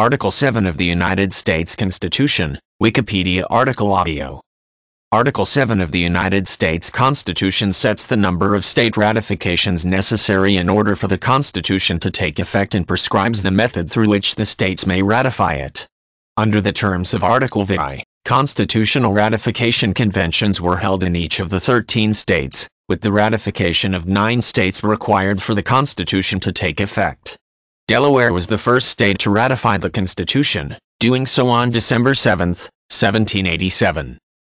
Article 7 of the United States Constitution, Wikipedia article audio. Article 7 of the United States Constitution sets the number of state ratifications necessary in order for the Constitution to take effect and prescribes the method through which the states may ratify it. Under the terms of Article VI, constitutional ratification conventions were held in each of the 13 states, with the ratification of nine states required for the Constitution to take effect. Delaware was the first state to ratify the Constitution, doing so on December 7, 1787.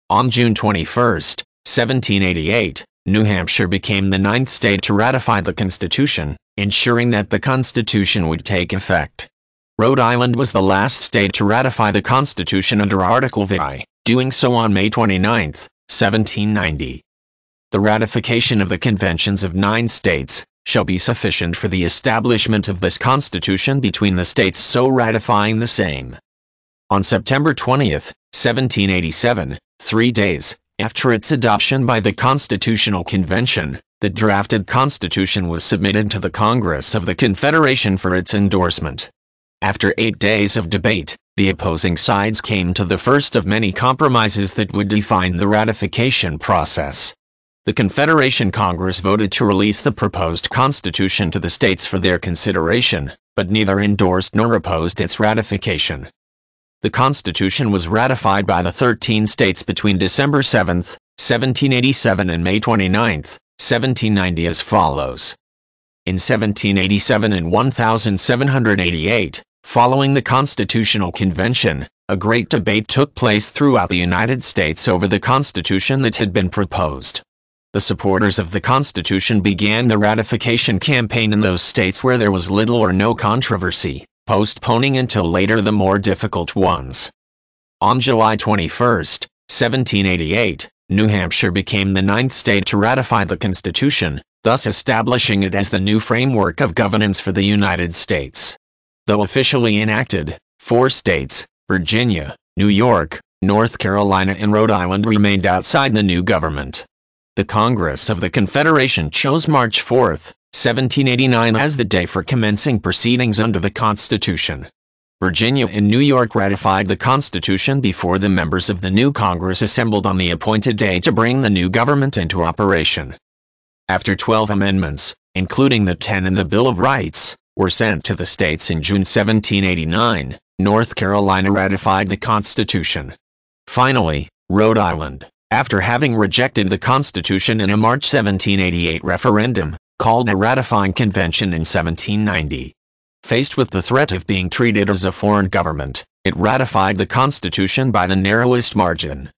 On June 21, 1788, New Hampshire became the ninth state to ratify the Constitution, ensuring that the Constitution would take effect. Rhode Island was the last state to ratify the Constitution under Article VI, doing so on May 29, 1790. The ratification of the conventions of nine states, shall be sufficient for the establishment of this Constitution between the states so ratifying the same. On September 20, 1787, three days after its adoption by the Constitutional Convention, the drafted Constitution was submitted to the Congress of the Confederation for its endorsement. After eight days of debate, the opposing sides came to the first of many compromises that would define the ratification process the Confederation Congress voted to release the proposed constitution to the states for their consideration, but neither endorsed nor opposed its ratification. The Constitution was ratified by the 13 states between December 7, 1787 and May 29, 1790 as follows. In 1787 and 1788, following the Constitutional Convention, a great debate took place throughout the United States over the Constitution that had been proposed the supporters of the Constitution began the ratification campaign in those states where there was little or no controversy, postponing until later the more difficult ones. On July 21, 1788, New Hampshire became the ninth state to ratify the Constitution, thus establishing it as the new framework of governance for the United States. Though officially enacted, four states, Virginia, New York, North Carolina and Rhode Island remained outside the new government the Congress of the Confederation chose March 4, 1789 as the day for commencing proceedings under the Constitution. Virginia and New York ratified the Constitution before the members of the new Congress assembled on the appointed day to bring the new government into operation. After 12 amendments, including the 10 in the Bill of Rights, were sent to the states in June 1789, North Carolina ratified the Constitution. Finally, Rhode Island, after having rejected the Constitution in a March 1788 referendum, called a ratifying convention in 1790. Faced with the threat of being treated as a foreign government, it ratified the Constitution by the narrowest margin.